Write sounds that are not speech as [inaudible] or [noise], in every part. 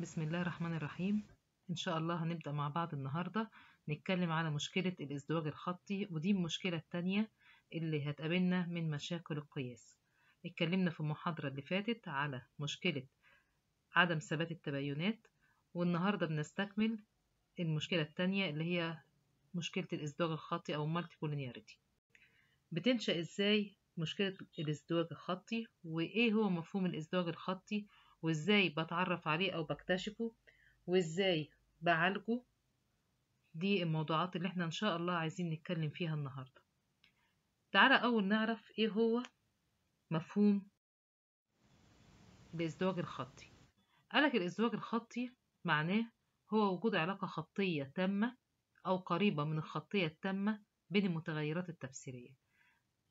بسم الله الرحمن الرحيم إن شاء الله هنبدأ مع بعض النهاردة نتكلم على مشكلة الازدواج الخطي ودي المشكلة التانية اللي هتقابلنا من مشاكل القياس اتكلمنا في المحاضرة اللي فاتت على مشكلة عدم ثبات التباينات والنهاردة بنستكمل المشكلة التانية اللي هي مشكلة الازدواج الخطي أو multicollinearity بتنشأ إزاي مشكلة الازدواج الخطي وإيه هو مفهوم الازدواج الخطي وازاي بتعرف عليه او بكتشفه وازاي بعالجه دي الموضوعات اللي احنا ان شاء الله عايزين نتكلم فيها النهاردة تعالى اول نعرف ايه هو مفهوم الازدواج الخطي قالك الازدواج الخطي معناه هو وجود علاقة خطية تامة أو قريبة من الخطية التامة بين المتغيرات التفسيرية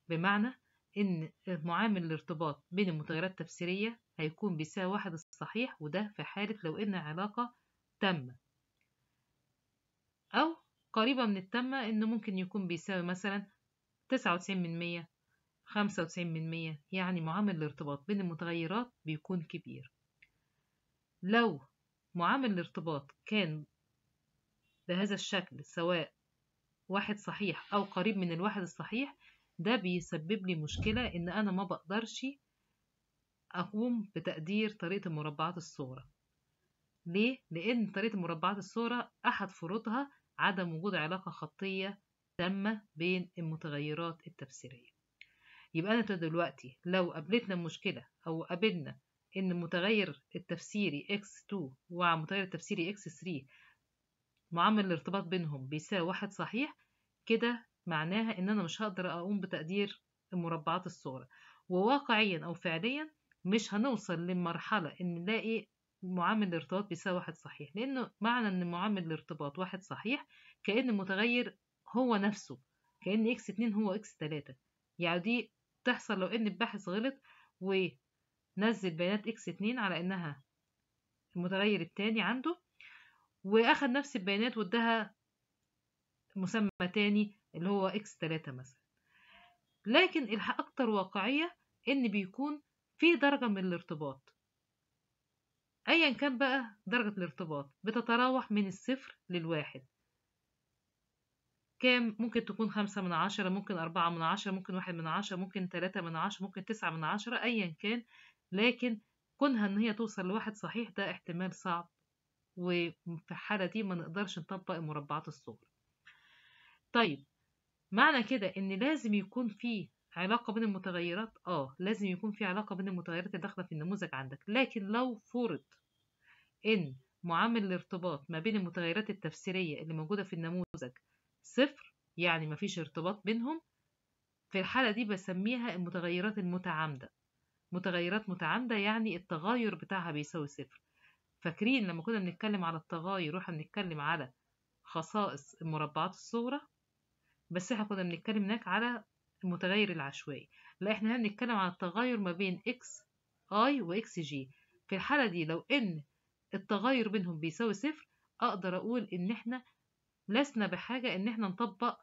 بمعنى إن معامل الارتباط بين المتغيرات التفسيرية هيكون بيساوي واحد الصحيح وده في حالة لو إن علاقة تامة أو قريبة من التامة إن ممكن يكون بيساوي مثلا تسعة وتسعين من مية خمسة وتسعين من مية يعني معامل الارتباط بين المتغيرات بيكون كبير لو معامل الارتباط كان بهذا الشكل سواء واحد صحيح أو قريب من الواحد الصحيح ده بيسبب لي مشكلة إن أنا ما بقدرش أقوم بتقدير طريقة المربعات الصغرى ليه؟ لأن طريقة المربعات الصغرى أحد فروضها عدم وجود علاقة خطية تامة بين المتغيرات التفسيرية يبقى أنا دلوقتي لو قابلتنا مشكلة أو قابلنا إن المتغير التفسيري x2 ومتغير التفسيري x3 معامل الارتباط بينهم بيساوي واحد صحيح كده معناها إن أنا مش هقدر أقوم بتقدير مربعات الصورة وواقعيا أو فعليا مش هنوصل لمرحلة إن نلاقي معامل الارتباط بيساوي واحد صحيح لأنه معنى إن معامل الارتباط واحد صحيح كأن المتغير هو نفسه كأن إكس اتنين هو إكس تلاتة يعني دي تحصل لو إن الباحث غلط ونزل بيانات إكس اتنين على إنها المتغير التاني عنده وأخد نفس البيانات وادها مسمى تاني اللي هو اكس 3 مثلا لكن الأكتر واقعية إن بيكون في درجة من الارتباط أيا كان بقى درجة الارتباط بتتراوح من الصفر للواحد كام ممكن تكون خمسة من عشرة ممكن أربعة من عشرة ممكن واحد من عشرة ممكن تلاتة من عشرة ممكن تسعة من عشرة أيا كان لكن كونها إن هي توصل لواحد صحيح ده احتمال صعب وفي الحالة دي ما نقدرش نطبق المربعات الصغرى طيب معنى كده ان لازم يكون في علاقة بين المتغيرات اه لازم يكون في علاقة بين المتغيرات الداخلة في النموذج عندك لكن لو فرض ان معامل الارتباط ما بين المتغيرات التفسيرية اللي موجودة في النموذج صفر يعني مفيش ارتباط بينهم في الحالة دي بسميها المتغيرات المتعامدة متغيرات متعامدة يعني التغير بتاعها بيساوي صفر فاكرين لما كنا بنتكلم على التغير واحنا بنتكلم على خصائص المربعات الصغرى بس احنا كنا بنتكلم هناك على المتغير العشوائي لا احنا هنا بنتكلم على التغير ما بين اكس اي واكس جي في الحالة دي لو ان التغير بينهم بيساوي صفر اقدر اقول ان احنا لسنا بحاجة ان احنا نطبق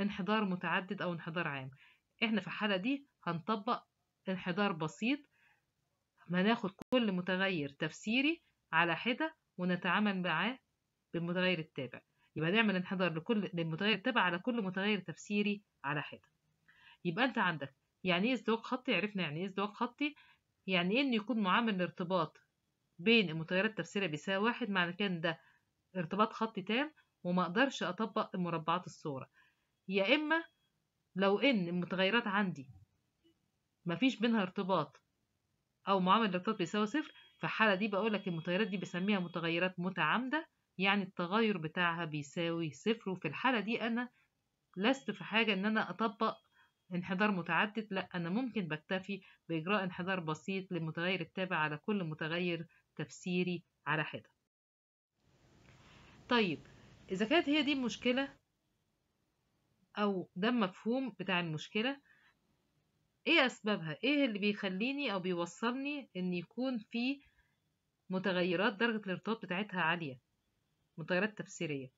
انحدار متعدد او انحدار عام احنا في الحالة دي هنطبق انحدار بسيط هناخد كل متغير تفسيري على حدة ونتعامل معاه بالمتغير التابع يبقى نعمل انحدار لكل للمتغير تبع على كل متغير تفسيري على حدة يبقى انت عندك يعني ايه ازدواج خطي عرفنا يعني ايه ازدواج خطي يعني ايه ان يكون معامل الارتباط بين المتغيرات التفسيرية بيساوي واحد معنى كان ده ارتباط خطي تام وما اقدرش اطبق المربعات الصورة يا اما لو ان المتغيرات عندي مفيش بينها ارتباط او معامل الارتباط بيساوي صفر في الحالة دي بقول لك المتغيرات دي بسميها متغيرات متعامدة يعني التغير بتاعها بيساوي صفر وفي الحالة دي أنا لست في حاجة إن أنا أطبق انحدار متعدد لا أنا ممكن بكتفي بإجراء انحدار بسيط للمتغير التابع على كل متغير تفسيري على حدة طيب إذا كانت هي دي المشكلة أو ده المفهوم بتاع المشكلة إيه أسبابها؟ إيه اللي بيخليني أو بيوصلني إن يكون في متغيرات درجة الارتباط بتاعتها عالية من التغيرات التفسيرية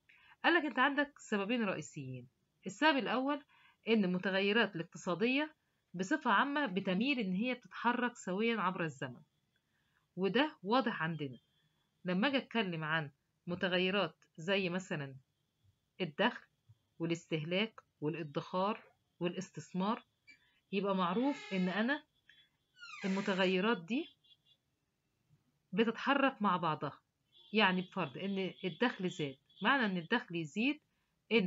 قال لك أنت عندك سببين رئيسيين السبب الأول إن المتغيرات الاقتصادية بصفة عامة بتميل إن هي بتتحرك سويا عبر الزمن وده واضح عندنا لما أجي أتكلم عن متغيرات زي مثلا الدخل والاستهلاك والادخار والاستثمار يبقى معروف إن أنا المتغيرات دي بتتحرك مع بعضها يعني بفرض إن الدخل زاد معنى إن الدخل يزيد إن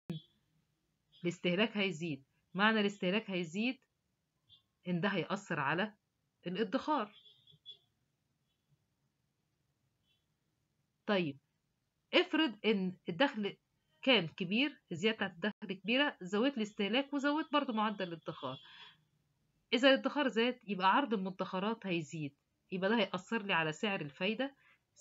الاستهلاك هيزيد معنى الاستهلاك هيزيد إن ده هيأثر على الادخار طيب افرض إن الدخل كان كبير الزيادة الدخل كبيرة زودت الاستهلاك وزودت برضو معدل الادخار إذا الادخار زاد يبقى عرض المدخرات هيزيد يبقى ده هيأثر لي على سعر الفايدة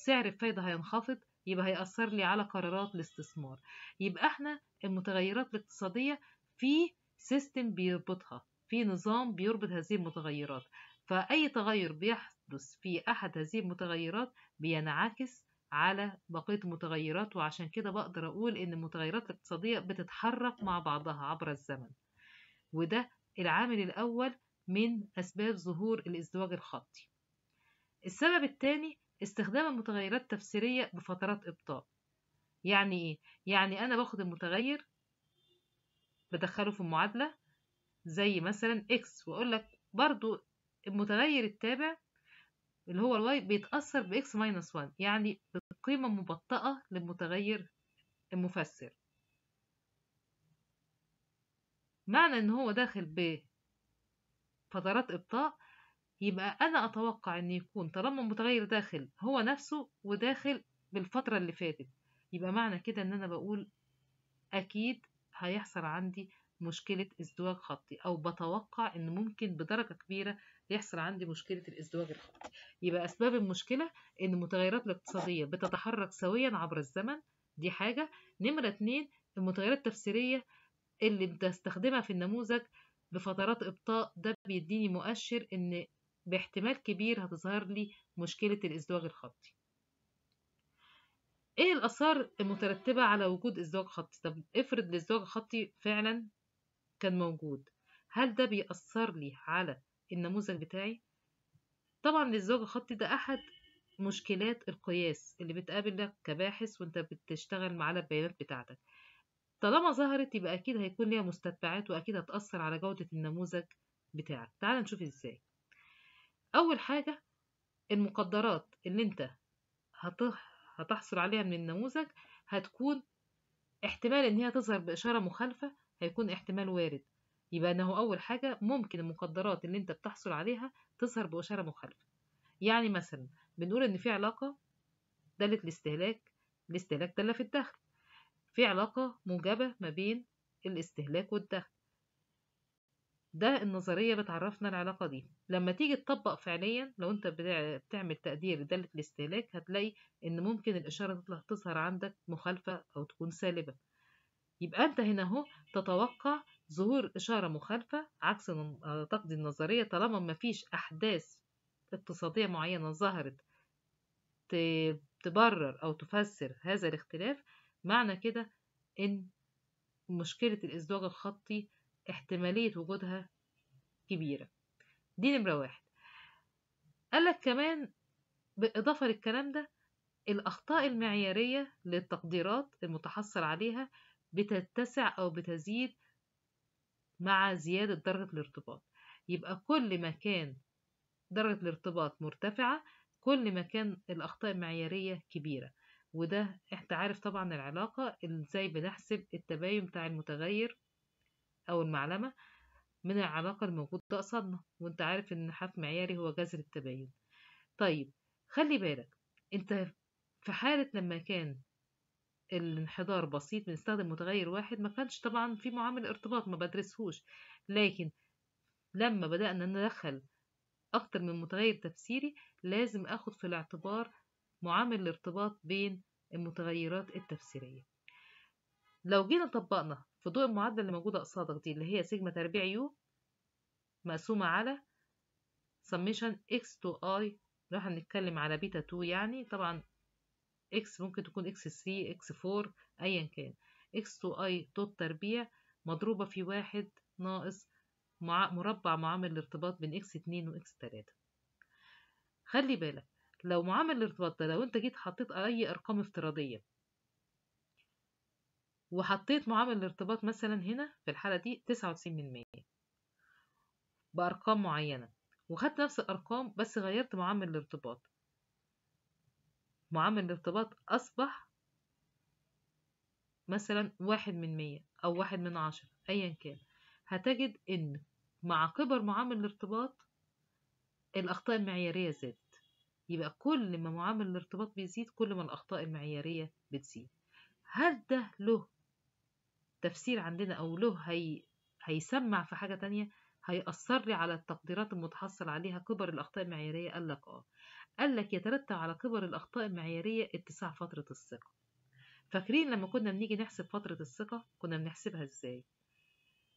سعر الفايدة هينخفض يبقى هيأثر لي على قرارات الاستثمار يبقى احنا المتغيرات الاقتصادية في سيستم بيربطها في نظام بيربط هذه المتغيرات فأي تغير بيحدث في أحد هذه المتغيرات بينعكس على بقية المتغيرات وعشان كده بقدر أقول إن المتغيرات الاقتصادية بتتحرك مع بعضها عبر الزمن وده العامل الأول من أسباب ظهور الازدواج الخطي السبب الثاني استخدام المتغيرات التفسيرية بفترات إبطاء يعني إيه؟ يعني أنا باخد المتغير بدخله في المعادلة زي مثلا X وأقول لك برضو المتغير التابع اللي هو الواي بيتأثر بـ x 1 يعني بقيمة مبطأة للمتغير المفسر معنى إن هو داخل بفترات إبطاء يبقى أنا أتوقع إن يكون طالما متغير داخل هو نفسه وداخل بالفترة اللي فاتت يبقى معنى كده إن أنا بقول أكيد هيحصل عندي مشكلة ازدواج خطي أو بتوقع إن ممكن بدرجة كبيرة يحصل عندي مشكلة الازدواج الخطي يبقى أسباب المشكلة إن المتغيرات الاقتصادية بتتحرك سويا عبر الزمن دي حاجة نمرة اتنين المتغيرات التفسيرية اللي بستخدمها في النموذج بفترات إبطاء ده بيديني مؤشر إن باحتمال كبير هتظهر لي مشكلة الإزدواج الخطي ايه الآثار المترتبة على وجود إزدواج خطي طب افرض الإزدواج الخطي فعلا كان موجود هل ده بيأثر لي على النموذج بتاعي طبعا الإزدواج الخطي ده أحد مشكلات القياس اللي بتقابلك كباحث وانت بتشتغل على البيانات بتاعتك طالما ظهرت يبقى أكيد هيكون ليها مستتبعات وأكيد هتأثر على جودة النموذج بتاعك تعال نشوف ازاي أول حاجة المقدرات اللي أنت هتحصل عليها من النموذج هتكون احتمال إن هي تظهر بإشارة مخالفة هيكون احتمال وارد يبقى إنه أول حاجة ممكن المقدرات اللي أنت بتحصل عليها تظهر بإشارة مخالفة يعني مثلا بنقول إن في علاقة داله الاستهلاك الاستهلاك داله في الدخل في علاقة موجبة ما بين الاستهلاك والدخل ده النظرية بتعرفنا العلاقة دي لما تيجي تطبق فعليا لو انت بتعمل تقدير لدالة الاستهلاك هتلاقي ان ممكن الإشارة تطلع تظهر عندك مخالفة أو تكون سالبة يبقى انت هنا اهو تتوقع ظهور إشارة مخالفة عكس تقضي النظرية طالما مفيش أحداث اقتصادية معينة ظهرت تبرر أو تفسر هذا الاختلاف معنى كده إن مشكلة الإزدواج الخطي احتمالية وجودها كبيرة دي نمرة واحد قالك كمان بالإضافة للكلام ده الأخطاء المعيارية للتقديرات المتحصل عليها بتتسع أو بتزيد مع زيادة درجة الارتباط يبقى كل ما كان درجة الارتباط مرتفعة كل ما كان الأخطاء المعيارية كبيرة وده احنا عارف طبعا العلاقة ازاي بنحسب التباين بتاع المتغير أو المعلمة من العلاقة الموجودة قصادنا وانت عارف ان حرف معياري هو جذر التباين طيب خلي بالك انت في حالة لما كان الانحدار بسيط بنستخدم متغير واحد ما كانش طبعا في معامل ارتباط ما بدرسهوش لكن لما بدأنا ندخل أكتر من متغير تفسيري لازم أخد في الاعتبار معامل الارتباط بين المتغيرات التفسيرية لو جينا طبقنا في ضوء المعادلة اللي موجودة قصادك دي اللي هي سيجما تربيع يو مقسومة على summation x to i راح نتكلم على بيتا 2 يعني طبعا x ممكن تكون x3 x4 ايا كان x to i دوت تربيع مضروبة في واحد ناقص مربع معامل الارتباط بين x2 و x3 خلي بالك لو معامل الارتباط ده لو انت جيت حطيت اي ارقام افتراضية وحطيت معامل الارتباط مثلا هنا في الحالة دي تسعة وتسعين من مية بأرقام معينة وخدت نفس الأرقام بس غيرت معامل الارتباط معامل الارتباط أصبح مثلا واحد من مية أو واحد من عشرة أيا كان هتجد إن مع كبر معامل الارتباط الأخطاء المعيارية زادت يبقى كل ما معامل الارتباط بيزيد كل ما الأخطاء المعيارية بتزيد هل ده له تفسير عندنا أو له هي هيسمع في حاجة تانية هيأثر لي على التقديرات المتحصل عليها كبر الأخطاء المعيارية قال لك آه قال لك يترتب على كبر الأخطاء المعيارية اتساع فترة الثقة فاكرين لما كنا بنيجي نحسب فترة الثقة كنا بنحسبها ازاي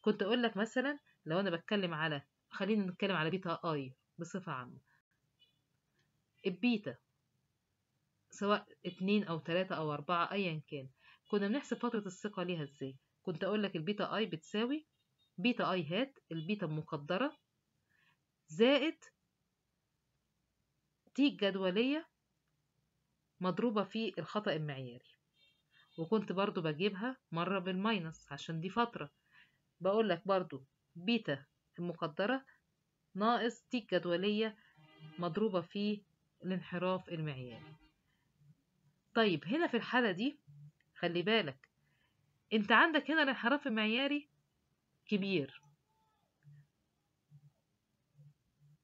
كنت أقول لك مثلا لو أنا بتكلم على خلينا نتكلم على بيتا آي بصفة عامة البيتا سواء اتنين أو تلاتة أو أربعة أيا كان كنا بنحسب فترة الثقة ليها ازاي كنت اقول لك البيتا اي بتساوي بيتا اي هات البيتا المقدره زائد تي الجدوليه مضروبه في الخطا المعياري وكنت برضو بجيبها مره بالماينس عشان دي فتره بقول لك برضو بيتا المقدره ناقص تي الجدوليه مضروبه في الانحراف المعياري طيب هنا في الحالة دي خلي بالك انت عندك هنا الانحراف المعياري كبير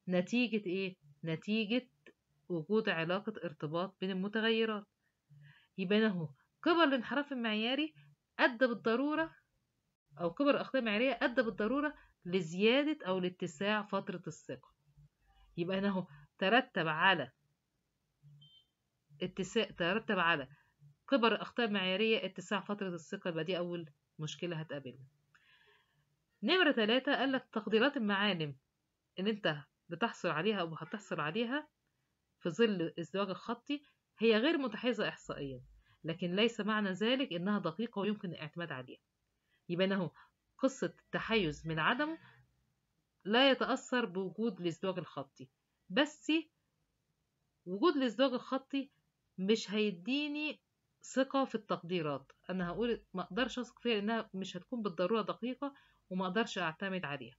نتيجة ايه؟ نتيجة وجود علاقة ارتباط بين المتغيرات يبقى اهو كبر الانحراف المعياري أدى بالضرورة أو كبر الأخطاء المعيارية أدى بالضرورة لزيادة أو لاتساع فترة الثقة يبقى اهو ترتب على اتساع ترتب على كبر أخطاء معيارية اتساع فترة الثقة يبقى دي أول مشكلة هتقابلنا نمرة ثلاثة قال لك تقديرات المعالم اللي أنت بتحصل عليها أو هتحصل عليها في ظل ازدواج الخطي هي غير متحيزة إحصائيا لكن ليس معنى ذلك إنها دقيقة ويمكن الاعتماد عليها يبقى أهو قصة التحيز من عدمه لا يتأثر بوجود الازدواج الخطي بس وجود الازدواج الخطي مش هيديني ثقة في التقديرات أنا هقول ما أقدرش أثق فيها لأنها مش هتكون بالضرورة دقيقة وما أقدرش أعتمد عليها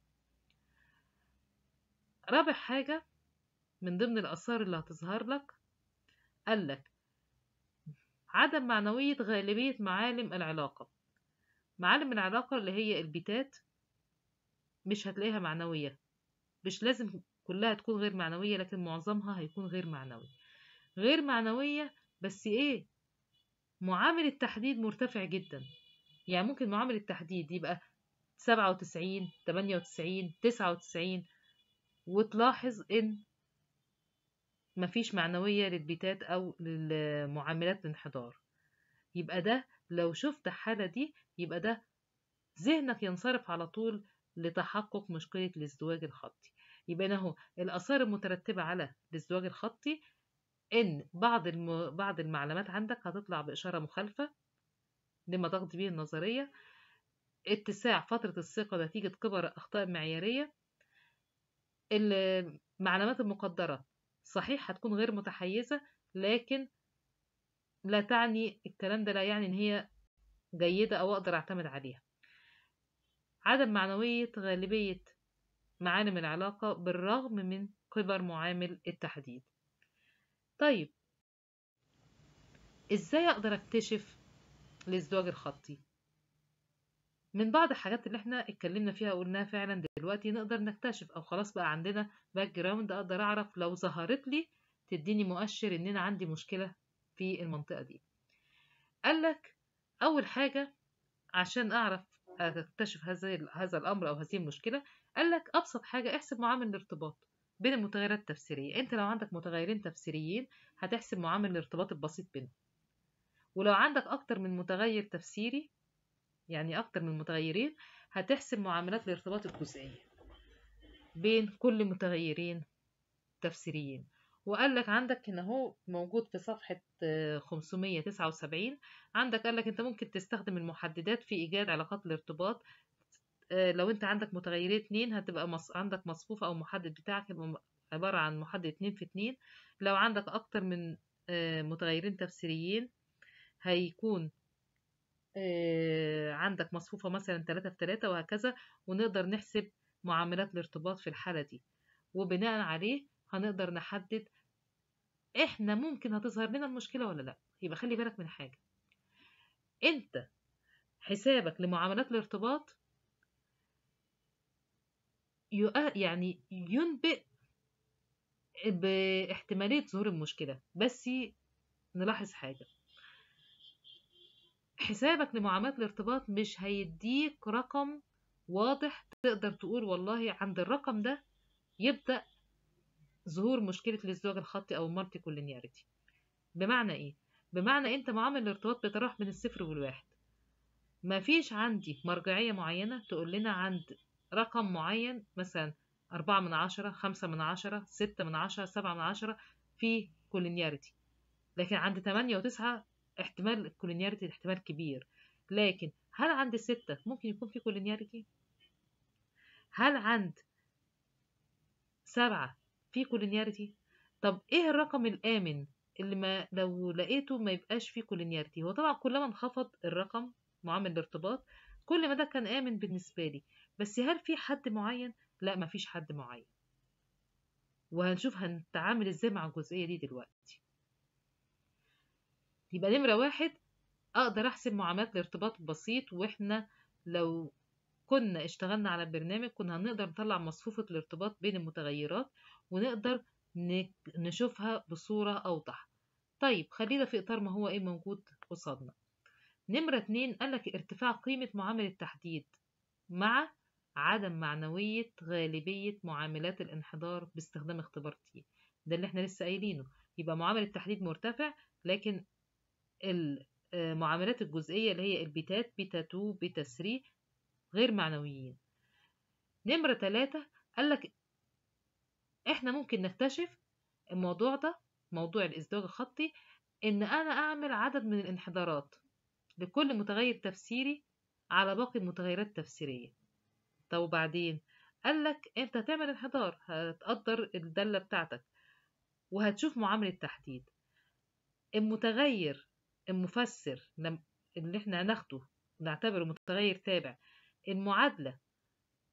رابع حاجة من ضمن الآثار اللي هتظهر لك قالك عدم معنوية غالبية معالم العلاقة معالم العلاقة اللي هي البيتات مش هتلاقيها معنوية مش لازم كلها تكون غير معنوية لكن معظمها هيكون غير معنوي غير معنوية بس ايه معامل التحديد مرتفع جدا يعني ممكن معامل التحديد يبقى سبعة وتسعين 99 وتسعين تسعة وتسعين وتلاحظ ان مفيش معنوية للبيتات أو للمعاملات الانحدار يبقى ده لو شفت الحالة دي يبقى ده ذهنك ينصرف على طول لتحقق مشكلة الازدواج الخطي يبقى انه الآثار المترتبة على الازدواج الخطي إن بعض الم... بعض المعلومات عندك هتطلع بإشارة مخالفة لما تقضي به النظرية اتساع فترة الثقة نتيجة كبر أخطاء معيارية المعلومات المقدرة صحيح هتكون غير متحيزة لكن لا تعني الكلام ده لا يعني إن هي جيدة أو أقدر أعتمد عليها عدم معنوية غالبية معالم العلاقة بالرغم من كبر معامل التحديد طيب ازاي اقدر اكتشف الازدواج الخطي من بعض الحاجات اللي احنا اتكلمنا فيها وقلناها فعلا دلوقتي نقدر نكتشف او خلاص بقى عندنا باك جراوند اقدر اعرف لو ظهرت لي تديني مؤشر ان انا عندي مشكله في المنطقه دي قال لك اول حاجه عشان اعرف اكتشف هذا هذا الامر او هذه المشكله قال لك ابسط حاجه احسب معامل الارتباط بين المتغيرات التفسيرية أنت لو عندك متغيرين تفسيريين هتحسب معامل الارتباط البسيط بينهم ولو عندك أكتر من متغير تفسيري يعني أكتر من متغيرين هتحسب معاملات الارتباط الجزئية بين كل متغيرين تفسيريين وقال لك عندك هنا هو موجود في صفحة 579 آه، عندك قال لك انت ممكن تستخدم المحددات في ايجاد علاقات الارتباط آه، لو انت عندك متغيرين اتنين هتبقى مص... عندك مصفوفة او محدد بتاعك هيبقى عبارة عن محدد اتنين في اتنين لو عندك اكتر من آه، متغيرين تفسيريين هيكون آه، عندك مصفوفة مثلا تلاتة في تلاتة وهكذا ونقدر نحسب معاملات الارتباط في الحالة دي وبناء عليه هنقدر نحدد احنا ممكن هتظهر لنا المشكلة ولا لا يبقى خلي بالك من حاجة انت حسابك لمعاملات الارتباط يعني ينبئ باحتمالية ظهور المشكلة بس نلاحظ حاجة حسابك لمعاملات الارتباط مش هيديك رقم واضح تقدر تقول والله عند الرقم ده يبدأ ظهور مشكلة الازدواج الخطي أو المالتي كولينياريتي بمعنى إيه؟ بمعنى أنت معامل الارتباط بيتراوح من الصفر والواحد مفيش عندي مرجعية معينة تقول لنا عند رقم معين مثلا أربعة من عشرة خمسة من عشرة ستة من عشرة سبعة من عشرة في كولينياريتي لكن عند تمانية وتسعة احتمال الكولينياريتي احتمال كبير لكن هل عند ستة ممكن يكون في كولينياريتي؟ هل عند سبعة في كولينياريتي؟ طب ايه الرقم الآمن اللي ما لو لقيته ما يبقاش فيه كولينياريتي؟ هو طبعا كلما انخفض الرقم معامل الارتباط كل ما ده كان آمن بالنسبة لي بس هل في حد معين لا مفيش حد معين وهنشوف هنتعامل ازاي مع الجزئية دي دلوقتي يبقى نمرة واحد أقدر أحسب معاملات الارتباط البسيط وإحنا لو كنا اشتغلنا على البرنامج كنا هنقدر نطلع مصفوفة الارتباط بين المتغيرات ونقدر نشوفها بصورة أوضح طيب خلينا في إطار ما هو إيه موجود قصادنا نمرة اتنين قالك ارتفاع قيمة معامل التحديد مع عدم معنوية غالبية معاملات الانحدار باستخدام اختبار تي ده اللي احنا لسه قايلينه يبقى معامل التحديد مرتفع لكن المعاملات آه، الجزئية اللي هي البيتات بيتا 2 بيتا 3 غير معنويين نمرة ثلاثة لك احنا ممكن نكتشف الموضوع ده موضوع الازدواج الخطي ان انا اعمل عدد من الانحدارات لكل متغير تفسيري على باقي المتغيرات التفسيرية طب وبعدين قال لك انت هتعمل انحدار هتقدر الدالة بتاعتك وهتشوف معاملة تحديد المتغير المفسر اللي احنا هناخده نعتبره متغير تابع المعادلة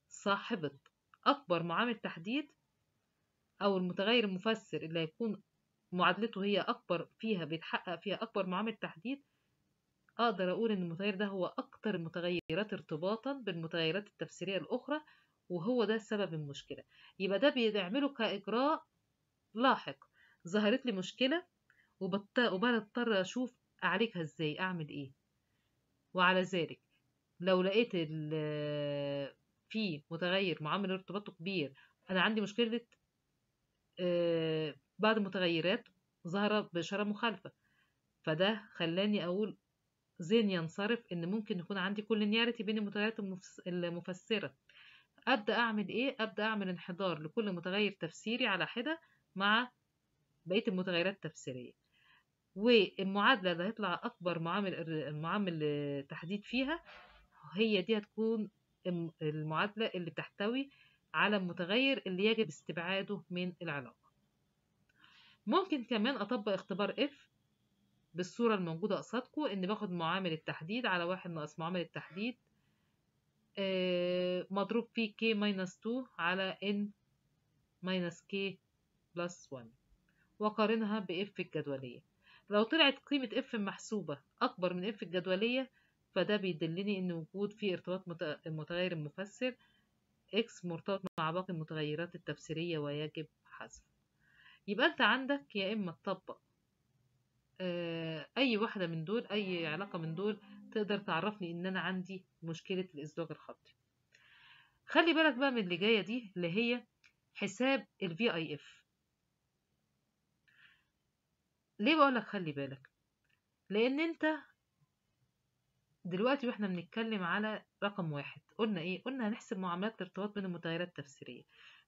صاحبة أكبر معامل تحديد أو المتغير المفسر اللي هيكون معادلته هي أكبر فيها بيتحقق فيها أكبر معامل تحديد أقدر أقول إن المتغير ده هو أكتر المتغيرات ارتباطا بالمتغيرات التفسيرية الأخرى وهو ده سبب المشكلة يبقى ده بنعمله كإجراء لاحق ظهرت لي مشكلة وبت... وبضطر أشوف أعالجها إزاي أعمل إيه وعلى ذلك لو لقيت [hesitation] في متغير معامل ارتباطه كبير أنا عندي مشكلة آه، بعض المتغيرات ظاهرة بإشارة مخالفة فده خلاني أقول زين ينصرف ان ممكن يكون عندي نيارتي بين المتغيرات المفسره ابدا اعمل ايه ابدا اعمل انحدار لكل متغير تفسيري على حده مع بقيه المتغيرات التفسيريه والمعادله اللي هيطلع اكبر معامل معامل تحديد فيها هي دي هتكون المعادله اللي بتحتوي على المتغير اللي يجب استبعاده من العلاقه ممكن كمان اطبق اختبار اف بالصورة الموجودة قصادكم إن باخد معامل التحديد على واحد ناقص معامل التحديد آه، مضروب في k ماينس 2 على n ماينس k بلس 1 وقارنها ب f الجدولية لو طلعت قيمة f المحسوبة أكبر من f الجدولية فده بيدلني إن وجود في ارتباط متغير المفسر x مرتبط مع باقي المتغيرات التفسيرية ويجب حذفه يبقى أنت عندك يا إما تطبق آه، أي واحدة من دول أي علاقة من دول تقدر تعرفني إن أنا عندي مشكلة الإزدواج الخطي خلي بالك بقى من اللي جاية دي اللي هي حساب اي VIF ليه بقولك خلي بالك لأن أنت دلوقتي واحنا بنتكلم على رقم واحد قلنا ايه قلنا هنحسب معاملات الارتباط بين المتغيرات التفسيرية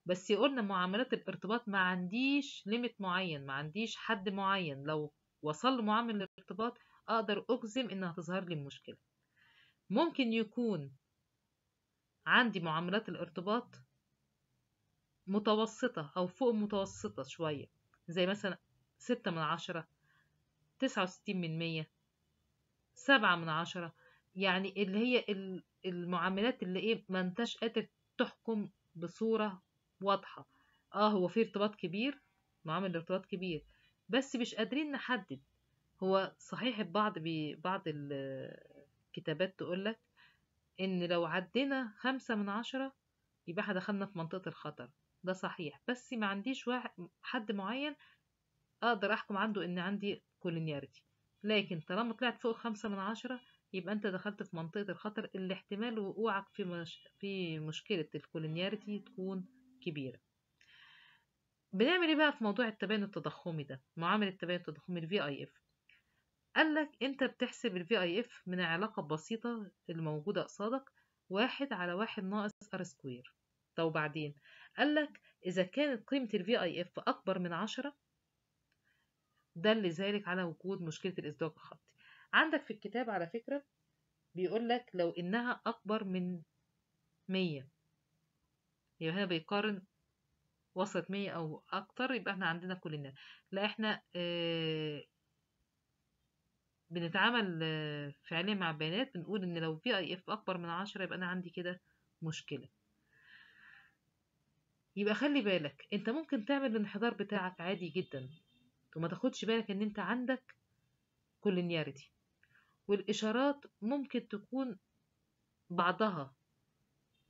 بس قلنا معاملات الارتباط ما عنديش ليميت معين ما عنديش حد معين لو وصل معامل الارتباط أقدر أجزم إنها تظهر لي المشكلة ممكن يكون عندي معاملات الارتباط متوسطة أو فوق متوسطة شوية زي مثلا ستة من عشرة تسعة وستين من مية سبعة من عشرة يعني اللي هي المعاملات اللي ايه ما انتش قادر تحكم بصورة واضحة اه هو في ارتباط كبير معامل ارتباط كبير بس مش قادرين نحدد هو صحيح بعض بي بعض الكتابات تقولك ان لو عدينا خمسة من عشرة يبقى احنا دخلنا في منطقة الخطر ده صحيح بس ما عنديش واحد حد معين اقدر احكم عنده ان عندي كولينيارتي لكن طالما طلعت فوق خمسة من عشرة يبقى انت دخلت في منطقة الخطر اللي احتمال وقوعك في, مش... في مشكلة الكولينيارتي تكون كبيرة بنعمل ايه بقى في موضوع التباين التضخمي ده معامل التباين التضخمي الفي اي اف قال لك انت بتحسب الفي اي اف من العلاقه البسيطه اللي موجوده قصادك واحد على واحد ناقص ار سكوير طب بعدين قال لك اذا كانت قيمه الفي اي اف اكبر من عشرة دل ذلك على وجود مشكله الازدواج الخطي عندك في الكتاب على فكره بيقول لك لو انها اكبر من مية يبقى هنا بيقارن وصلت 100 او اكتر يبقى احنا عندنا كلنا لا احنا آه، بنتعامل آه، فعليا مع بيانات بنقول ان لو في اي اف اكبر من 10 يبقى انا عندي كده مشكله يبقى خلي بالك انت ممكن تعمل الانحدار بتاعك عادي جدا وما تاخدش بالك ان انت عندك كولينياريتي والاشارات ممكن تكون بعضها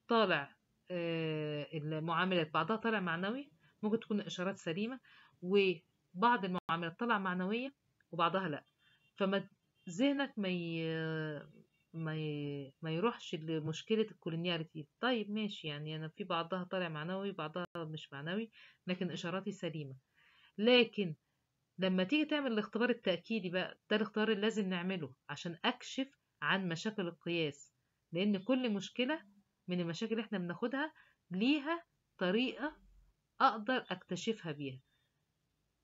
طالع آه، المعاملات بعضها طالع معنوي ممكن تكون إشارات سليمة وبعض المعاملات طالعة معنوية وبعضها لأ فما ذهنك ما ي... ما ي... ما يروحش لمشكلة الكولينياليتي طيب ماشي يعني أنا في بعضها طالع معنوي بعضها مش معنوي لكن إشاراتي سليمة لكن لما تيجي تعمل الاختبار التأكيدي بقى ده الاختبار اللي لازم نعمله عشان أكشف عن مشاكل القياس لأن كل مشكلة من المشاكل اللي احنا بناخدها ليها طريقة أقدر أكتشفها بيها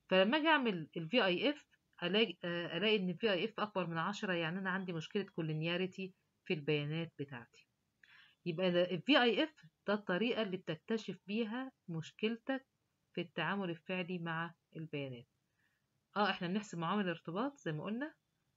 فلما أجي أعمل في أي إف ألاقي, آه، ألاقي إن في أي إف أكبر من عشرة يعني أنا عندي مشكلة كولينياريتي في البيانات بتاعتي يبقى في اي اف ده الطريقه اللي بتكتشف بيها مشكلتك في التعامل الفعلي مع البيانات اه احنا بنحسب معامل الارتباط زي ما قلنا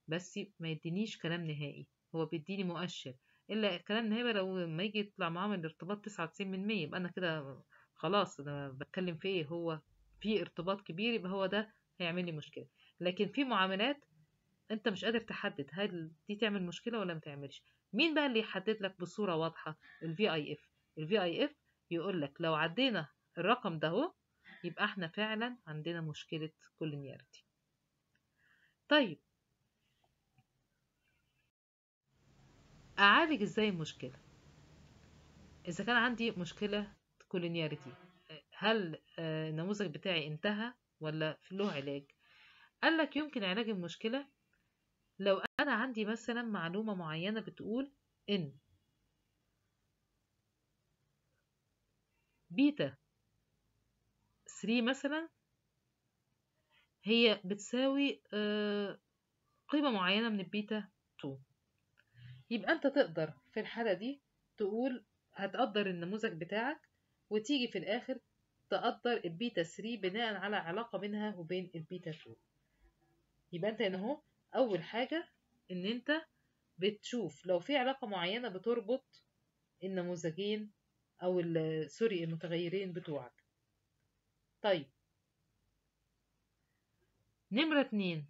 بس ما يدينيش كلام نهائي هو بيديني مؤشر إلا الكلام نهبة لو ما يجي يطلع معاهم الارتباط تسعة وتسعين من مية يبقى أنا كده خلاص أنا بتكلم في إيه هو في ارتباط كبير يبقى هو ده هيعمل لي مشكلة لكن في معاملات أنت مش قادر تحدد هل دي تعمل مشكلة ولا ما تعملش مين بقى اللي يحدد لك بصورة واضحة الفي اي اف الفي اي اف يقول لك لو عدينا الرقم ده هو يبقى احنا فعلا عندنا مشكلة كولينياريتي طيب اعالج ازاي المشكله اذا كان عندي مشكله كولينياريتي هل آه، النموذج بتاعي انتهى ولا له علاج قال لك يمكن علاج المشكله لو انا عندي مثلا معلومه معينه بتقول ان بيتا 3 مثلا هي بتساوي آه، قيمة معينة من البيتا 2 يبقى انت تقدر في الحالة دي تقول هتقدر النموذج بتاعك وتيجي في الاخر تقدر البيتا 3 بناء على علاقة بينها وبين البيتا 2 يبقى انت هنا اهو اول حاجة ان انت بتشوف لو في علاقة معينة بتربط النموذجين او سوري المتغيرين بتوعك طيب نمرة اتنين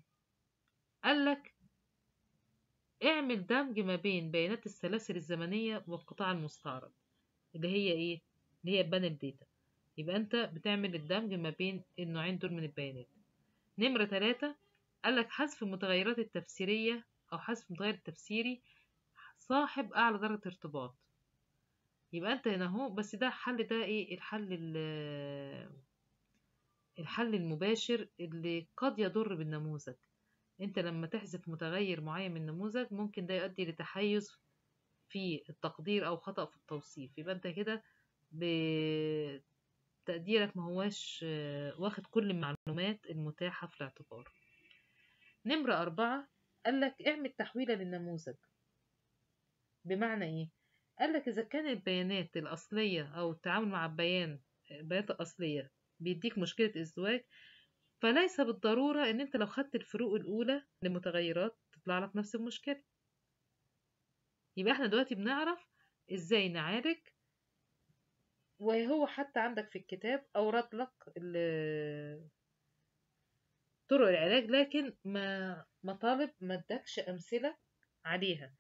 قالك اعمل دمج ما بين بيانات السلاسل الزمنية والقطاع المستعرض اللي هي ايه اللي هي بانل ديتا يبقى انت بتعمل الدمج ما بين النوعين دول من البيانات نمرة تلاتة قالك حذف المتغيرات التفسيرية أو حذف المتغير التفسيري صاحب أعلى درجة ارتباط يبقى أنت هنا أهو بس ده الحل ده إيه الحل الحل المباشر اللي قد يضر بالنموذج انت لما تحذف متغير معين من النموذج ممكن ده يؤدي لتحيز في التقدير او خطأ في التوصيف يبقى انت كده بتقديرك ما هوش آه، واخد كل المعلومات المتاحة في الاعتبار نمرة أربعة قالك اعمل تحويلة للنموذج بمعنى ايه قالك اذا كان البيانات الأصلية او التعامل مع البيان آه، البيانات الأصلية بيديك مشكلة ازدواج فليس بالضرورة إن أنت لو خدت الفروق الأولى لمتغيرات تطلع لك نفس المشكلة يبقى احنا دلوقتي بنعرف إزاي نعالج وهو حتى عندك في الكتاب أورد لك طرق العلاج لكن ما مطالب ما ادكش أمثلة عليها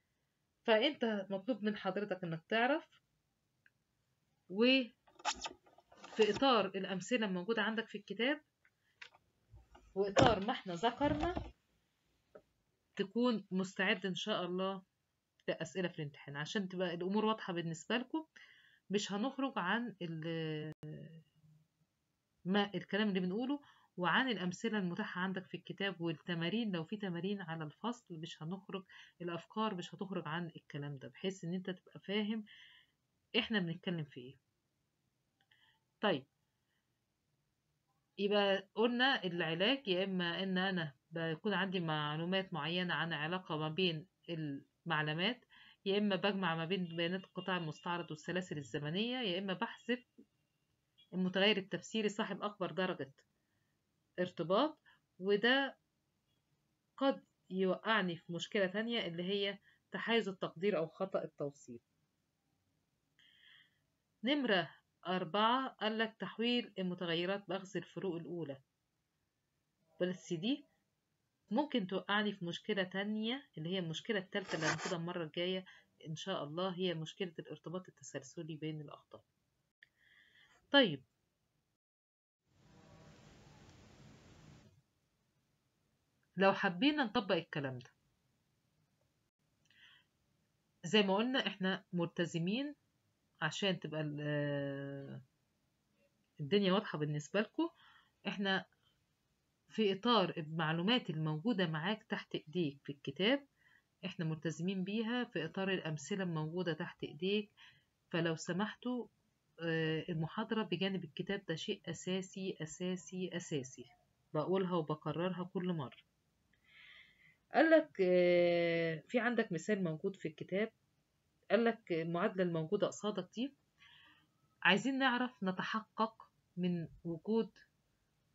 فأنت مطلوب من حضرتك إنك تعرف و في إطار الأمثلة الموجودة عندك في الكتاب وإطار ما احنا ذكرنا تكون مستعد إن شاء الله لأسئلة في الامتحان عشان تبقى الأمور واضحة بالنسبة لكم مش هنخرج عن ما الكلام اللي بنقوله وعن الأمثلة المتاحة عندك في الكتاب والتمارين لو في تمارين على الفصل مش هنخرج الأفكار مش هتخرج عن الكلام ده بحيث إن أنت تبقى فاهم إحنا بنتكلم في إيه طيب يبقى قلنا العلاج يا إما إن أنا بيكون عندي معلومات معينة عن علاقة ما بين المعلومات يا إما بجمع ما بين بيانات القطاع المستعرض والسلاسل الزمنية يا إما بحسب المتغير التفسيري صاحب أكبر درجة ارتباط وده قد يوقعني في مشكلة تانية اللي هي تحيز التقدير أو خطأ التوصيل نمرة أربعة قال لك تحويل المتغيرات بأخذ الفروق الأولى بس دي ممكن توقعني في مشكلة تانية اللي هي المشكلة التالتة اللي هناخدها المرة الجاية إن شاء الله هي مشكلة الارتباط التسلسلي بين الأخطاء طيب لو حبينا نطبق الكلام ده زي ما قلنا احنا ملتزمين عشان تبقى الدنيا واضحة بالنسبة لكم احنا في إطار المعلومات الموجودة معاك تحت إيديك في الكتاب احنا ملتزمين بيها في إطار الأمثلة الموجودة تحت إيديك فلو سمحتوا آه، المحاضرة بجانب الكتاب ده شيء أساسي أساسي أساسي بقولها وبكررها كل مرة قالك آه، في عندك مثال موجود في الكتاب قال لك المعادلة الموجودة قصادك دي عايزين نعرف نتحقق من وجود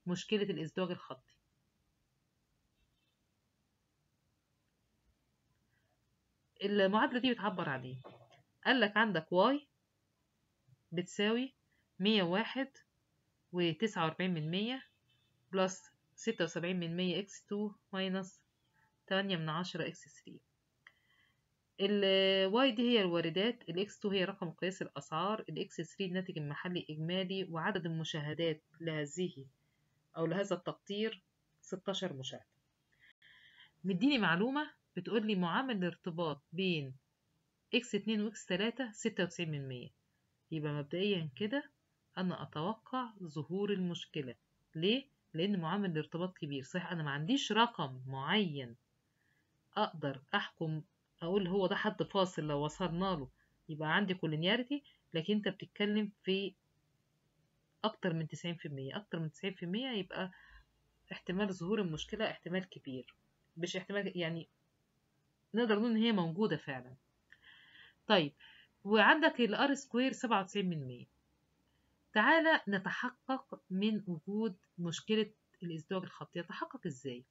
مشكلة الإزدواج الخطي المعادلة دي بتعبر عن ايه قال لك عندك y بتساوي مية واحد وتسعة وأربعين من مية بلس ستة وسبعين من مية اكس تو ماينس تمانية من عشرة اكس ثري ال y دي هي الواردات ال x 2 هي رقم قياس الأسعار ال x 3 الناتج المحلي الإجمالي وعدد المشاهدات لهذه أو لهذا التقطير 16 مشاهدة مديني معلومة بتقول لي معامل الارتباط بين x 2 و x 3 96 من 100 يبقى مبدئيا كده أنا أتوقع ظهور المشكلة ليه؟ لأن معامل الارتباط كبير صحيح أنا ما عنديش رقم معين أقدر أحكم هقول هو ده حد فاصل لو وصلنا له يبقى عندي كولينيارتي لكن انت بتتكلم في اكتر من تسعين في المية اكتر من تسعين في المية يبقى احتمال ظهور المشكلة احتمال كبير مش احتمال يعني نقدر نقول ان هي موجودة فعلا طيب وعندك الار سكوير سبعة وتسعين من مية تعالى نتحقق من وجود مشكلة الازدواج الخطي يتحقق ازاي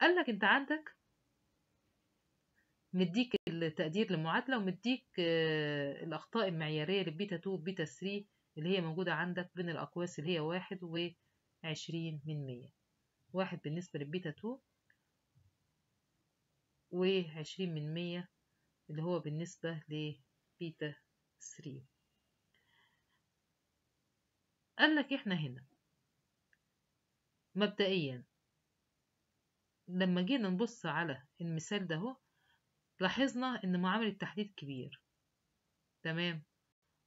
قال لك انت عندك مديك التقدير للمعادلة ومديك آه، الأخطاء المعيارية للبيتا 2 وبيتا 3 اللي هي موجودة عندك بين الأقواس اللي هي واحد وعشرين من مية واحد بالنسبة للبيتا 2 وعشرين من مية اللي هو بالنسبة لبيتا 3 قال لك احنا هنا مبدئيا لما جينا نبص على المثال ده اهو لاحظنا ان معامل التحديد كبير تمام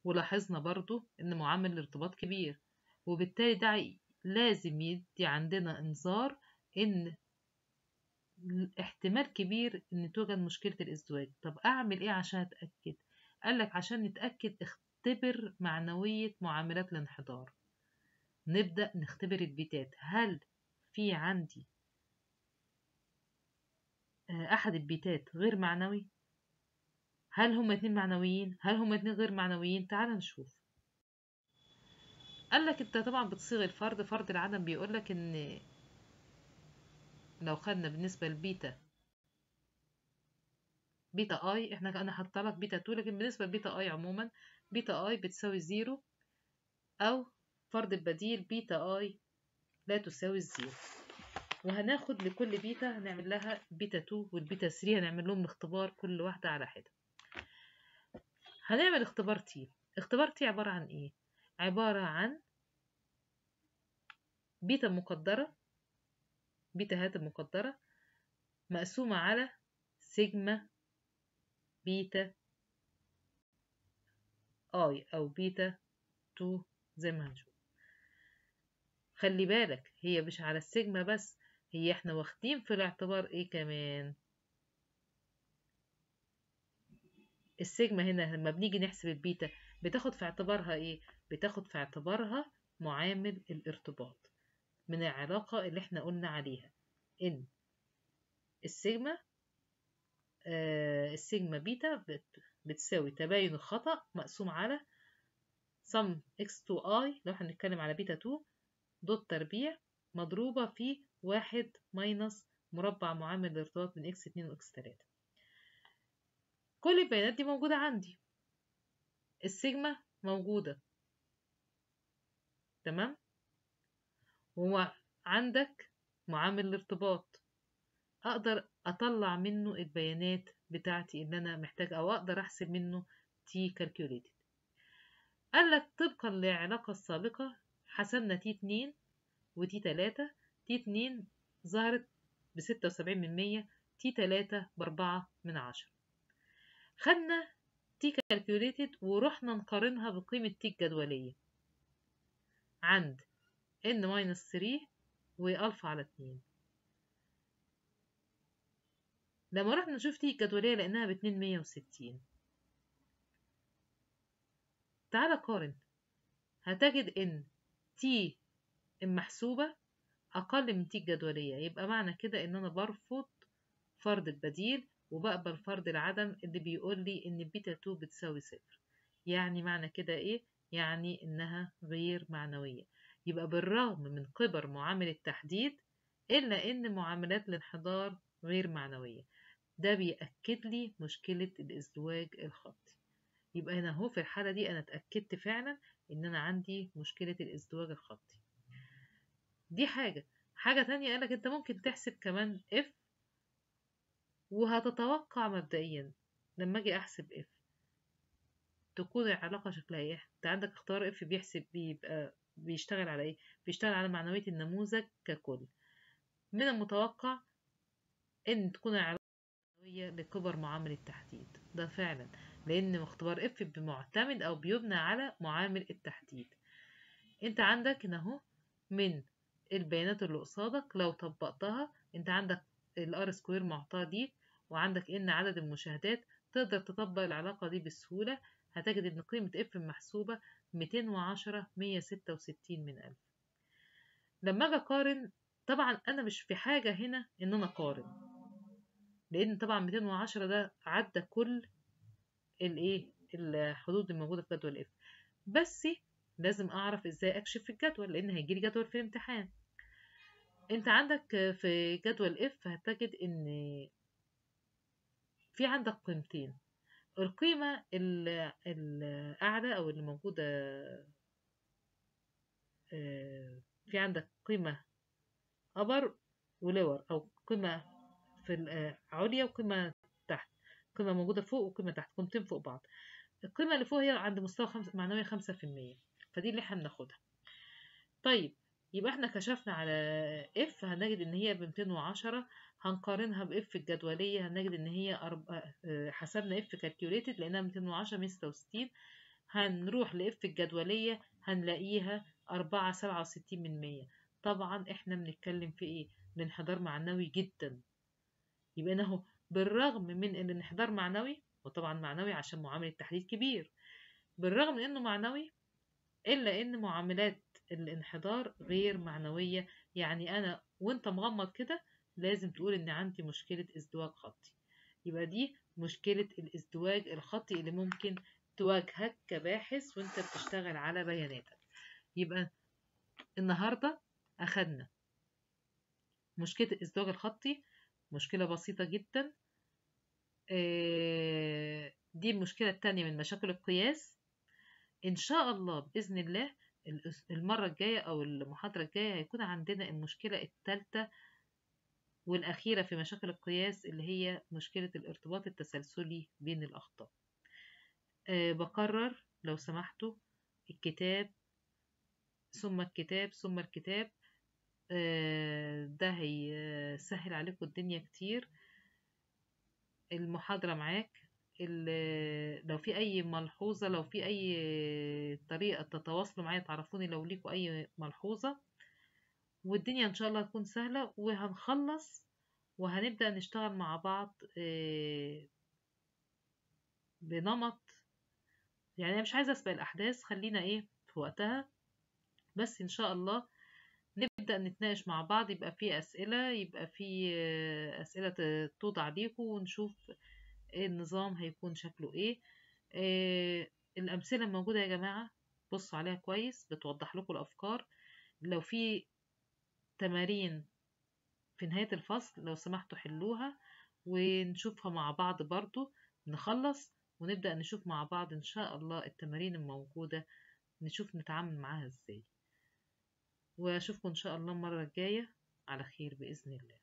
ولاحظنا برضو ان معامل الارتباط كبير وبالتالي ده لازم يدي عندنا انذار ان احتمال كبير ان توجد مشكلة الازدواج طب اعمل ايه عشان اتأكد قالك عشان نتأكد اختبر معنوية معاملات الانحدار نبدأ نختبر البيتات هل في عندي أحد البيتات غير معنوي هل هما اتنين معنويين هل هما اتنين غير معنويين تعال نشوف قالك انت طبعا بتصيغ الفرد فرد العدم بيقولك ان لو خدنا بالنسبة لبيتا بيتا اي احنا انا حاطه لك بيتا 2 لكن بالنسبه لبيتا اي عموما بيتا اي بتساوي زيرو او فرض البديل بيتا اي لا تساوي الزيرو وهناخد لكل بيتا هنعمل لها بيتا 2 والبيتا 3 هنعمل لهم اختبار كل واحدة على حدة هنعمل اختبار تي اختبار تي عبارة عن ايه عبارة عن بيتا مقدرة بيتا هات المقدرة مقسومة على سيجما بيتا اي او بيتا 2 زي ما هنشوف خلي بالك هي مش على السيجما بس هي احنا واخدين في الاعتبار ايه كمان السيجما هنا لما بنيجي نحسب البيتا بتاخد في اعتبارها ايه بتاخد في اعتبارها معامل الارتباط من العلاقة اللي احنا قلنا عليها ان السيجما آه السيجما بيتا بتساوي تباين الخطأ مقسوم على sum x2i لو هنتكلم على بيتا 2 دوت تربيع مضروبة في واحد ماينص مربع معامل الارتباط بين إكس اتنين وإكس تلاتة كل البيانات دي موجودة عندي السيجما موجودة تمام هو عندك معامل الارتباط أقدر أطلع منه البيانات بتاعتي اللي أنا محتاج أو أقدر أحسب منه تي كالكوليتد قالك طبقا للعلاقة السابقة حسبنا تي اتنين وتي تلاتة تي 2 ظهرت بستة وسبعين من مية تي تلاتة بأربعة من عشرة خدنا تي كالكوليتد ورحنا نقارنها بقيمة تي الجدولية عند n ماينس 3 والفا على 2 لما رحنا نشوف تي الجدولية لقيناها باتنين مية وستين تعالى قارن هتجد ان تي المحسوبة أقل من تيك جدولية يبقى معنى كده إن أنا برفض فرض البديل وبقبل فرض العدم اللي بيقول لي إن بيتا 2 بتساوي صفر يعني معنى كده إيه؟ يعني إنها غير معنوية يبقى بالرغم من كبر معامل التحديد إلا إن معاملات الانحدار غير معنوية ده بيأكد لي مشكلة الازدواج الخطي يبقى هنا هو في الحالة دي أنا اتأكدت فعلا إن أنا عندي مشكلة الازدواج الخطي دي حاجة حاجة تانية قالك انت ممكن تحسب كمان اف وهتتوقع مبدئيا لما اجي احسب اف تكون العلاقة شكلها ايه انت عندك اختيار اف بيحسب بيبقى بيشتغل على ايه بيشتغل على معنوية النموذج ككل من المتوقع ان تكون العلاقة لكبر معامل التحديد ده فعلا لان اختبار اف بمعتمد او بيبنى على معامل التحديد انت عندك هنا اهو من البيانات اللي قصادك لو طبقتها انت عندك الار سكوير معطاه دي وعندك ان عدد المشاهدات تقدر تطبق العلاقة دي بسهولة هتجد ان قيمة اف محسوبة 210 166 من ألف لما اجي اقارن طبعا انا مش في حاجة هنا ان انا اقارن لان طبعا 210 ده عدى كل الايه الحدود الموجودة في جدول اف بس لازم اعرف ازاي اكشف في الجدول لان هيجيلي جدول في الامتحان انت عندك في جدول اف هتجد ان في عندك قيمتين القيمة الأعلى أو اللي موجودة آه، في عندك قيمة أبر ولور أو قيمة في العليا آه، وقيمة تحت قيمة موجودة فوق وقيمة تحت قيمتين فوق بعض القيمة اللي فوق هي عند مستوى خمسة معنوي خمسة في المية فدي اللي احنا بناخدها طيب يبقى احنا كشفنا على اف هنجد ان هي ب 210 هنقارنها باف الجدولية هنجد ان هي أرب... آه، حسبنا اف كالكيوليتد لانها 210 من وستين هنروح لاف الجدولية هنلاقيها سبعة وستين من 100 طبعا احنا بنتكلم في ايه الانحدار معنوي جدا يبقى انه اهو بالرغم من ان الانحدار معنوي وطبعا معنوي عشان معامل التحليل كبير بالرغم من انه معنوي الا ان معاملات الانحدار غير معنوية يعني أنا وأنت مغمض كده لازم تقول إن عندي مشكلة ازدواج خطي يبقى دي مشكلة الازدواج الخطي اللي ممكن تواجهك كباحث وأنت بتشتغل على بياناتك يبقى النهاردة أخدنا مشكلة الازدواج الخطي مشكلة بسيطة جدا آه، دي المشكلة التانية من مشاكل القياس إن شاء الله بإذن الله المرة الجاية أو المحاضرة الجاية هيكون عندنا المشكلة التالتة والأخيرة في مشاكل القياس اللي هي مشكلة الارتباط التسلسلي بين الأخطاء أه بقرر لو سمحتوا الكتاب ثم الكتاب ثم الكتاب أه ده هيسهل آه، عليكم الدنيا كتير المحاضرة معاك آه، لو في اي ملحوظة لو في اي طريقة تتواصلوا معايا تعرفوني لو ليكوا اي ملحوظة والدنيا ان شاء الله تكون سهلة وهنخلص وهنبدأ نشتغل مع بعض آه، بنمط يعني انا مش عايزة اسبق الاحداث خلينا ايه في وقتها بس ان شاء الله نبدأ نتناقش مع بعض يبقى في اسئلة يبقى في آه، اسئلة توضع ليكم ونشوف إيه النظام هيكون شكله ايه آه الامثله الموجوده يا جماعه بصوا عليها كويس بتوضح لكم الافكار لو في تمارين في نهايه الفصل لو سمحتوا حلوها ونشوفها مع بعض برضو نخلص ونبدا نشوف مع بعض ان شاء الله التمارين الموجوده نشوف نتعامل معاها ازاي واشوفكم ان شاء الله المره الجايه على خير باذن الله